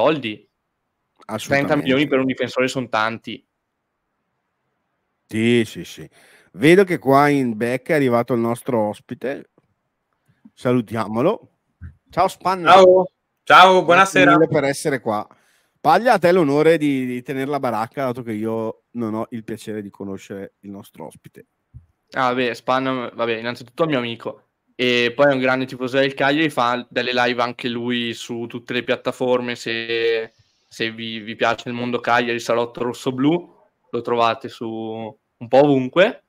soldi. 30 milioni per un difensore sono tanti. Sì, sì, sì. Vedo che qua in back è arrivato il nostro ospite. Salutiamolo. Ciao Spanna. Ciao, Ciao buonasera. Grazie per essere qua. Paglia a te l'onore di, di tenere la baracca, dato che io non ho il piacere di conoscere il nostro ospite. Ah, vabbè, Spanna, vabbè, innanzitutto mio amico e poi è un grande tifoso del Cagliari, fa delle live anche lui su tutte le piattaforme, se, se vi, vi, piace il mondo Cagliari, Salotto Rosso Blu, lo trovate su un po' ovunque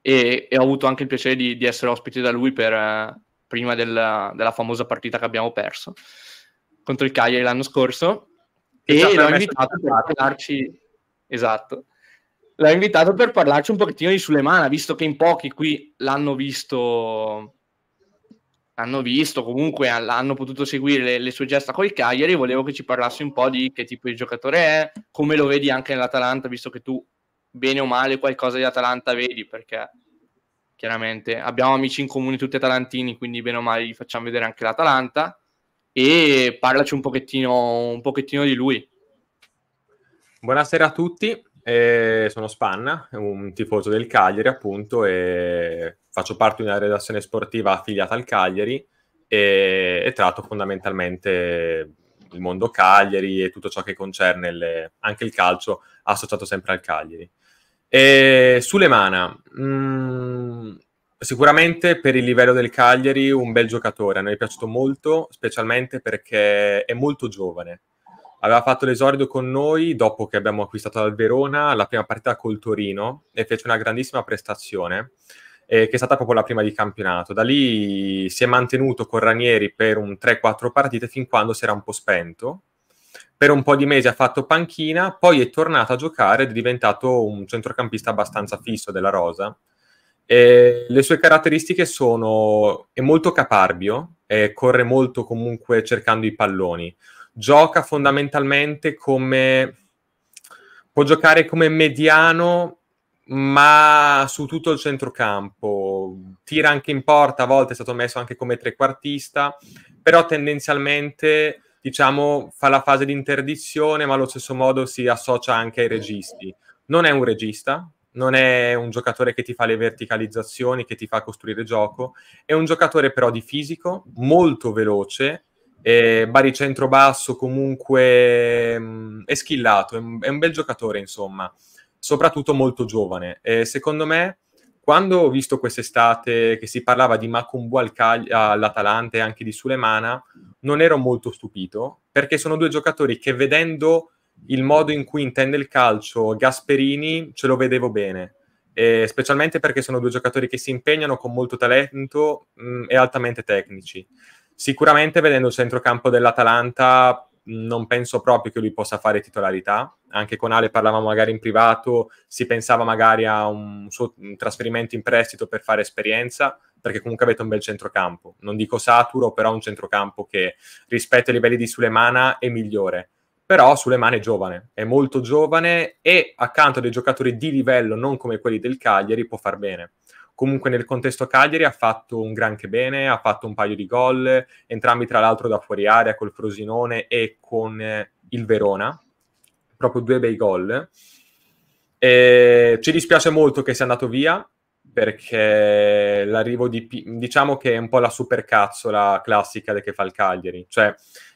e, e ho avuto anche il piacere di, di essere ospite da lui per, prima della, della, famosa partita che abbiamo perso contro il Cagliari l'anno scorso e l'ho invitato per parlarci esatto l'ho invitato per parlarci un pochettino di Sulemana visto che in pochi qui l'hanno visto hanno visto, comunque hanno potuto seguire le, le sue gesta col Cagliari, volevo che ci parlassi un po' di che tipo di giocatore è, come lo vedi anche nell'Atalanta, visto che tu bene o male qualcosa di Atalanta vedi, perché chiaramente abbiamo amici in comune tutti atalantini, quindi bene o male gli facciamo vedere anche l'Atalanta, e parlaci un pochettino, un pochettino di lui. Buonasera a tutti, eh, sono Spanna, un tifoso del Cagliari appunto e faccio parte di una redazione sportiva affiliata al Cagliari e, e tratto fondamentalmente il mondo Cagliari e tutto ciò che concerne le, anche il calcio associato sempre al Cagliari. E Sulemana, mh, mm, sicuramente per il livello del Cagliari un bel giocatore, a noi è piaciuto molto, specialmente perché è molto giovane, aveva fatto l'esordio con noi dopo che abbiamo acquistato dal Verona la prima partita col Torino e fece una grandissima prestazione eh, che è stata proprio la prima di campionato. Da lì si è mantenuto con Ranieri per un 3-4 partite fin quando si era un po' spento. Per un po' di mesi ha fatto panchina, poi è tornato a giocare ed è diventato un centrocampista abbastanza fisso della rosa. E le sue caratteristiche sono è molto caparbio, e eh, corre molto comunque cercando i palloni gioca fondamentalmente come può giocare come mediano ma su tutto il centrocampo tira anche in porta a volte è stato messo anche come trequartista però tendenzialmente diciamo fa la fase di interdizione ma allo stesso modo si associa anche ai registi non è un regista non è un giocatore che ti fa le verticalizzazioni, che ti fa costruire gioco, è un giocatore però di fisico, molto veloce, eh, Bari centro comunque mh, mm, è schillato, è un, è un, bel giocatore insomma, soprattutto molto giovane. Eh, secondo me, quando ho visto quest'estate che si parlava di Macumbu al Cagli- all'Atalanta e anche di Sulemana, non ero molto stupito, perché sono due giocatori che vedendo il modo in cui intende il calcio Gasperini ce lo vedevo bene. Eh, specialmente perché sono due giocatori che si impegnano con molto talento mh, mm, e altamente tecnici. Sicuramente vedendo il centrocampo dell'Atalanta non penso proprio che lui possa fare titolarità. Anche con Ale parlavamo magari in privato, si pensava magari a un, suo, trasferimento in prestito per fare esperienza, perché comunque avete un bel centrocampo. Non dico saturo, però un centrocampo che rispetto ai livelli di Sulemana è migliore. Però Sulemana è giovane, è molto giovane e accanto a dei giocatori di livello non come quelli del Cagliari può far bene comunque nel contesto Cagliari ha fatto un gran che bene, ha fatto un paio di gol, entrambi tra l'altro da fuori area col Frosinone e con eh, il Verona, proprio due bei gol. E ci dispiace molto che sia andato via perché l'arrivo di P- diciamo che è un po' la supercazzola classica che fa il Cagliari, cioè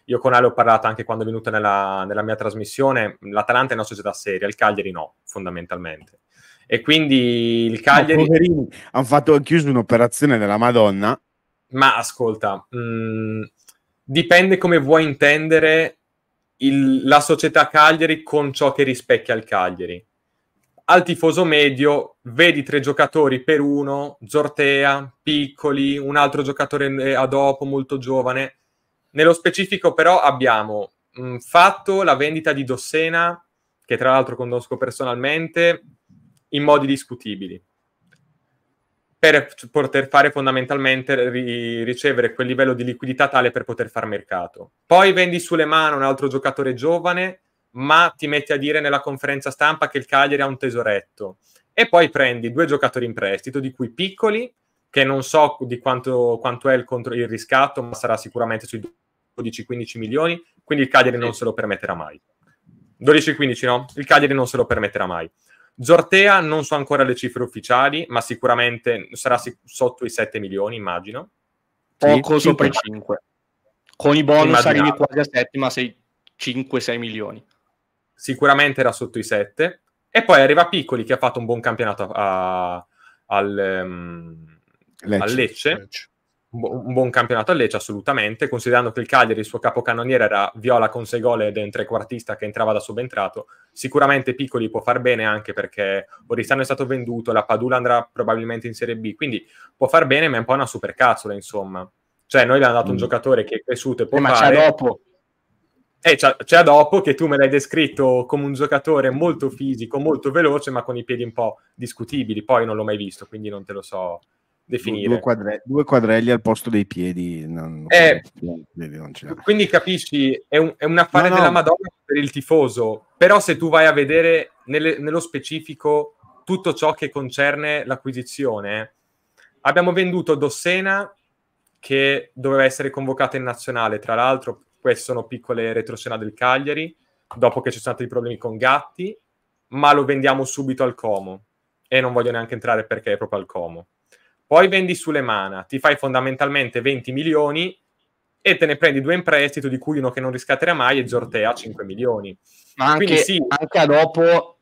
io con Ale ho parlato anche quando è venuto nella, nella mia trasmissione, l'Atalanta è una società seria, il Cagliari no, fondamentalmente e quindi il Cagliari... Poverini, hanno fatto chiuso un'operazione della Madonna. Ma ascolta, mh, mm, dipende come vuoi intendere il, la società Cagliari con ciò che rispecchia il Cagliari. Al tifoso medio vedi tre giocatori per uno, Zortea, Piccoli, un altro giocatore eh, a dopo molto giovane. Nello specifico però abbiamo mh, mm, fatto la vendita di Dossena, che tra l'altro conosco personalmente, in modi discutibili per poter fare fondamentalmente ri- ricevere quel livello di liquidità tale per poter far mercato. Poi vendi sulle mani un altro giocatore giovane, ma ti metti a dire nella conferenza stampa che il Cagliari ha un tesoretto. E poi prendi due giocatori in prestito, di cui piccoli, che non so di quanto, quanto è il, contro- il riscatto, ma sarà sicuramente sui 12-15 milioni, quindi il Cagliari sì. non se lo permetterà mai. 12-15 no? Il Cagliari non se lo permetterà mai. Zortea non so ancora le cifre ufficiali, ma sicuramente sarà sic- sotto i 7 milioni, immagino. Poco sì, sopra i 5. Con i bonus arrivi quasi a 7, ma sei 5-6 milioni. Sicuramente era sotto i 7. E poi arriva Piccoli che ha fatto un buon campionato a, a, al, um, Lecce. A Lecce. Lecce un buon campionato a Lecce, assolutamente, considerando che il Cagliari, il suo capocannoniere era Viola con sei gol ed è trequartista che entrava da subentrato, sicuramente Piccoli può far bene anche perché Oristano è stato venduto, la Padula andrà probabilmente in Serie B, quindi può far bene, ma è un po' una supercazzola, insomma. Cioè, noi abbiamo dato mm. un giocatore che è cresciuto e può eh, fare... Ma c'è dopo! E eh, c'è, c'è dopo che tu me l'hai descritto come un giocatore molto fisico, molto veloce, ma con i piedi un po' discutibili. Poi non l'ho mai visto, quindi non te lo so definire. Due, quadre, due quadrelli al posto dei piedi. Non, è, non eh, quindi capisci, è un, è un affare no, no. della Madonna per il tifoso, però se tu vai a vedere nelle, nello specifico tutto ciò che concerne l'acquisizione, eh, abbiamo venduto Dossena che doveva essere convocata in nazionale, tra l'altro queste sono piccole retroscena del Cagliari, dopo che ci sono stati i problemi con Gatti, ma lo vendiamo subito al Como e non voglio neanche entrare perché è proprio al Como poi vendi sulle mana, ti fai fondamentalmente 20 milioni e te ne prendi due in prestito, di cui uno che non riscatterà mai e Zortea 5 milioni. Ma anche, Quindi, sì. anche dopo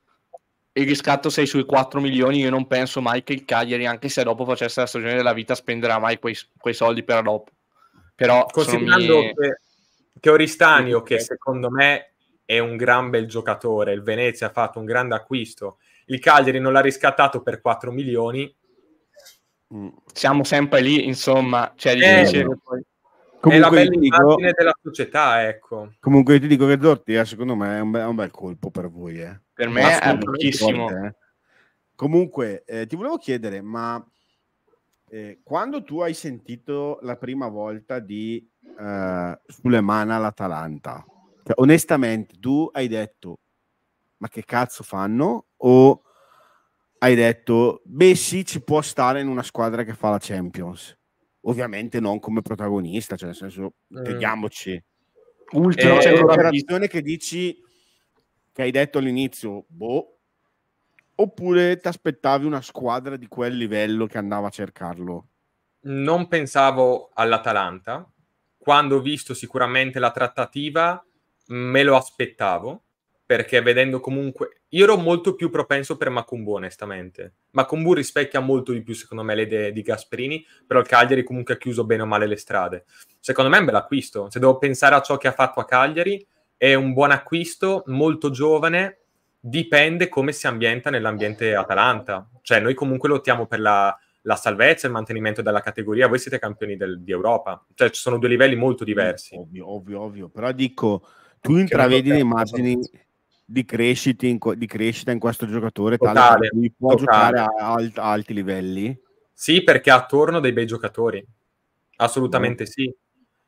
il riscatto sei sui 4 milioni, io non penso mai che il Cagliari, anche se dopo facesse la stagione della vita, spenderà mai quei, quei soldi per dopo. Però considerando mie... che, che Oristanio, che secondo me è un gran bel giocatore, il Venezia ha fatto un grande acquisto, il Cagliari non l'ha riscattato per 4 milioni, siamo sempre lì, insomma, cioè di eh, poi. Comunque, è la bella dico, della società, ecco. Comunque ti dico che Zortia, eh, secondo me, è un, be- un, bel colpo per voi. Eh. Per me è pochissimo. Forte, eh. comunque, eh, ti volevo chiedere, ma quando tu hai sentito la prima volta di eh, Sulemana all'Atalanta, cioè, onestamente tu hai detto, ma che cazzo fanno? O hai detto, beh sì, ci può stare in una squadra che fa la Champions. Ovviamente non come protagonista, cioè nel senso, vediamoci. Eh. Ultima eh, operazione che dici, che hai detto all'inizio, boh, oppure ti aspettavi una squadra di quel livello che andava a cercarlo? Non pensavo all'Atalanta. Quando ho visto sicuramente la trattativa, me lo aspettavo perché vedendo comunque... Io ero molto più propenso per Macumbu, onestamente. Macumbu rispecchia molto di più, secondo me, le idee di Gasperini, però il Cagliari comunque ha chiuso bene o male le strade. Secondo me è un bel acquisto. Se devo pensare a ciò che ha fatto a Cagliari, è un buon acquisto, molto giovane, dipende come si ambienta nell'ambiente Atalanta. Cioè, noi comunque lottiamo per la, la salvezza e il mantenimento della categoria. Voi siete campioni del, di Europa. Cioè, ci sono due livelli molto diversi. Ovvio, ovvio, ovvio. Però dico, tu intravedi dei margini di, in, di, crescita in questo giocatore tale totale, per cui può totale. giocare a, a, alti livelli? Sì, perché ha attorno dei bei giocatori. Assolutamente mm. sì.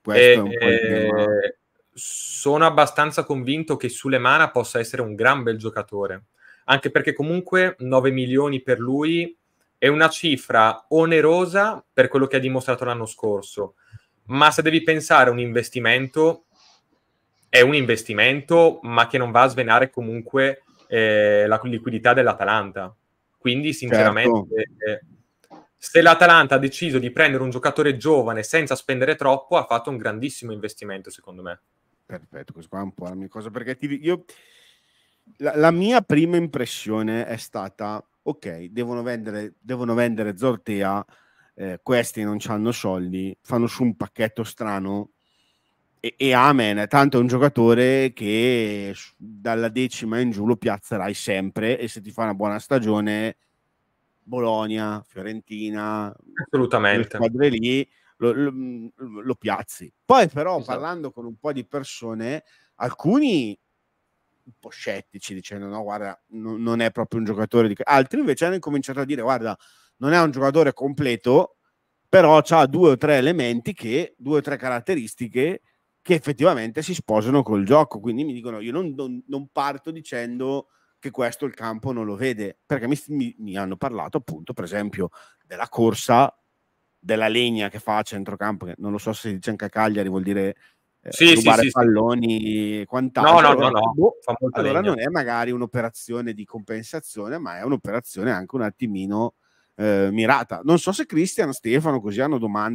E, e, eh, sono abbastanza convinto che Sulemana possa essere un gran bel giocatore, anche perché comunque 9 milioni per lui è una cifra onerosa per quello che ha dimostrato l'anno scorso, ma se devi pensare a un investimento, è un investimento, ma che non va a svenare comunque eh, la liquidità dell'Atalanta. Quindi, certo. sinceramente, certo. se l'Atalanta ha deciso di prendere un giocatore giovane senza spendere troppo, ha fatto un grandissimo investimento, secondo me. Perfetto, questo qua è un po' la mia cosa, perché ti, io... La, la, mia prima impressione è stata, ok, devono vendere, devono vendere Zortea, eh, questi non hanno soldi, fanno su un pacchetto strano e, e amen, tanto è un giocatore che dalla decima in giù lo piazzerai sempre e se ti fa una buona stagione Bologna, Fiorentina, assolutamente. lì lo, lo, mm, lo, piazzi. Poi però esatto. parlando con un po' di persone, alcuni un po' scettici dicendo no guarda no, non è proprio un giocatore di... altri invece hanno incominciato a dire guarda non è un giocatore completo però ha due o tre elementi che due o tre caratteristiche che effettivamente si sposano col gioco. Quindi mi dicono: Io non, non, non parto dicendo che questo il campo non lo vede, perché mi, mi, mi, hanno parlato appunto, per esempio, della corsa della legna che fa a centrocampo, che non lo so se si dice anche a Cagliari, vuol dire eh, sì, rubare sì, palloni sì. e quant'altro. No, no, no, no. Boh, allora legna. non è magari un'operazione di compensazione, ma è un'operazione anche un attimino eh, mirata. Non so se Cristian, Stefano, così hanno domande